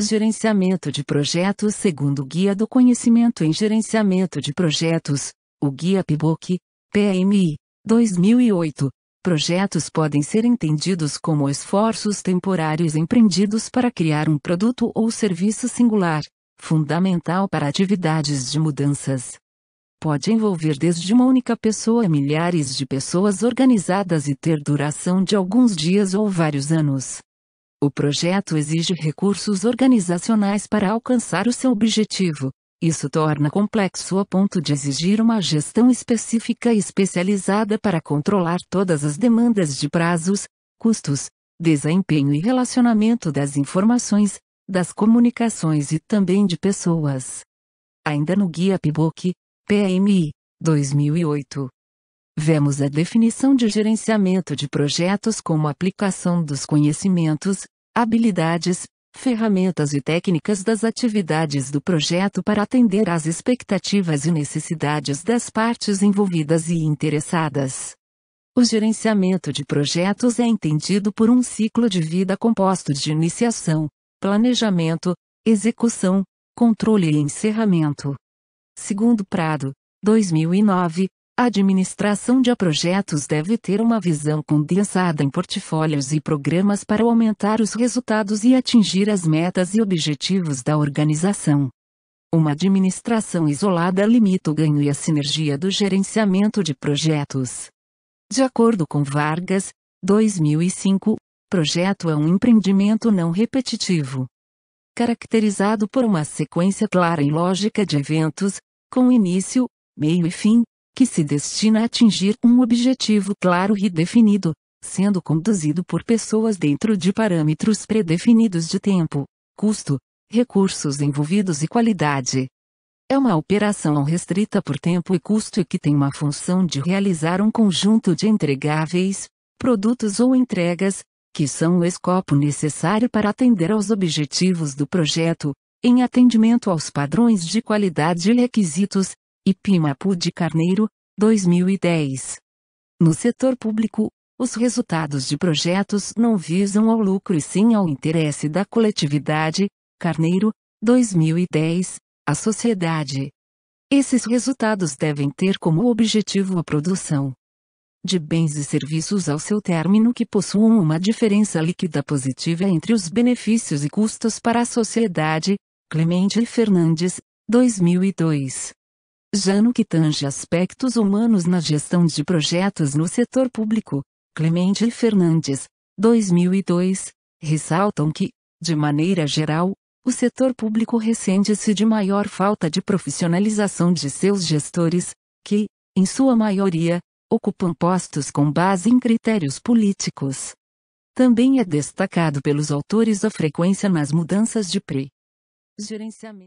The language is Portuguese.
Gerenciamento de projetos segundo o Guia do Conhecimento em Gerenciamento de Projetos, o Guia PIBOC, PMI, 2008. Projetos podem ser entendidos como esforços temporários empreendidos para criar um produto ou serviço singular, fundamental para atividades de mudanças. Pode envolver desde uma única pessoa a milhares de pessoas organizadas e ter duração de alguns dias ou vários anos. O projeto exige recursos organizacionais para alcançar o seu objetivo. Isso torna complexo a ponto de exigir uma gestão específica e especializada para controlar todas as demandas de prazos, custos, desempenho e relacionamento das informações, das comunicações e também de pessoas. Ainda no Guia PIBOK, PMI, 2008 vemos a definição de gerenciamento de projetos como aplicação dos conhecimentos, habilidades, ferramentas e técnicas das atividades do projeto para atender às expectativas e necessidades das partes envolvidas e interessadas. O gerenciamento de projetos é entendido por um ciclo de vida composto de iniciação, planejamento, execução, controle e encerramento. Segundo Prado, 2009, a administração de projetos deve ter uma visão condensada em portfólios e programas para aumentar os resultados e atingir as metas e objetivos da organização. Uma administração isolada limita o ganho e a sinergia do gerenciamento de projetos. De acordo com Vargas, 2005, projeto é um empreendimento não repetitivo. Caracterizado por uma sequência clara e lógica de eventos, com início, meio e fim, que se destina a atingir um objetivo claro e definido, sendo conduzido por pessoas dentro de parâmetros predefinidos de tempo, custo, recursos envolvidos e qualidade. É uma operação restrita por tempo e custo e que tem uma função de realizar um conjunto de entregáveis, produtos ou entregas, que são o escopo necessário para atender aos objetivos do projeto, em atendimento aos padrões de qualidade e requisitos, e Pimapu de Carneiro, 2010. No setor público, os resultados de projetos não visam ao lucro e sim ao interesse da coletividade, Carneiro, 2010, a sociedade. Esses resultados devem ter como objetivo a produção de bens e serviços ao seu término que possuam uma diferença líquida positiva entre os benefícios e custos para a sociedade, Clemente Fernandes, 2002. Já no que tange aspectos humanos na gestão de projetos no setor público, Clemente e Fernandes, 2002, ressaltam que, de maneira geral, o setor público ressente-se de maior falta de profissionalização de seus gestores, que, em sua maioria, ocupam postos com base em critérios políticos. Também é destacado pelos autores a frequência nas mudanças de pre. Gerenciamento.